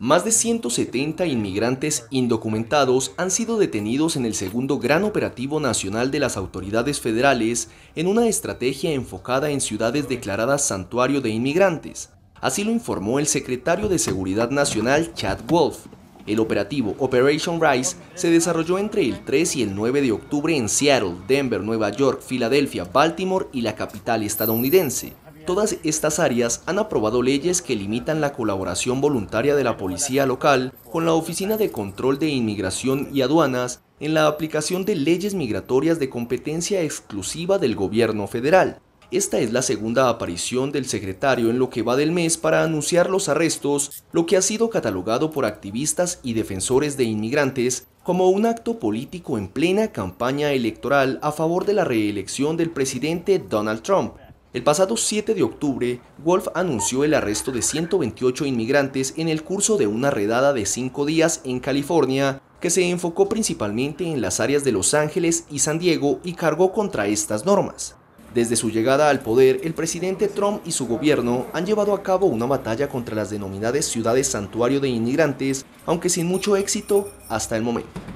Más de 170 inmigrantes indocumentados han sido detenidos en el segundo gran operativo nacional de las autoridades federales en una estrategia enfocada en ciudades declaradas santuario de inmigrantes. Así lo informó el secretario de Seguridad Nacional Chad Wolf. El operativo Operation Rise se desarrolló entre el 3 y el 9 de octubre en Seattle, Denver, Nueva York, Filadelfia, Baltimore y la capital estadounidense todas estas áreas han aprobado leyes que limitan la colaboración voluntaria de la policía local con la Oficina de Control de Inmigración y Aduanas en la aplicación de leyes migratorias de competencia exclusiva del gobierno federal. Esta es la segunda aparición del secretario en lo que va del mes para anunciar los arrestos, lo que ha sido catalogado por activistas y defensores de inmigrantes como un acto político en plena campaña electoral a favor de la reelección del presidente Donald Trump, el pasado 7 de octubre, Wolf anunció el arresto de 128 inmigrantes en el curso de una redada de cinco días en California, que se enfocó principalmente en las áreas de Los Ángeles y San Diego y cargó contra estas normas. Desde su llegada al poder, el presidente Trump y su gobierno han llevado a cabo una batalla contra las denominadas ciudades santuario de inmigrantes, aunque sin mucho éxito hasta el momento.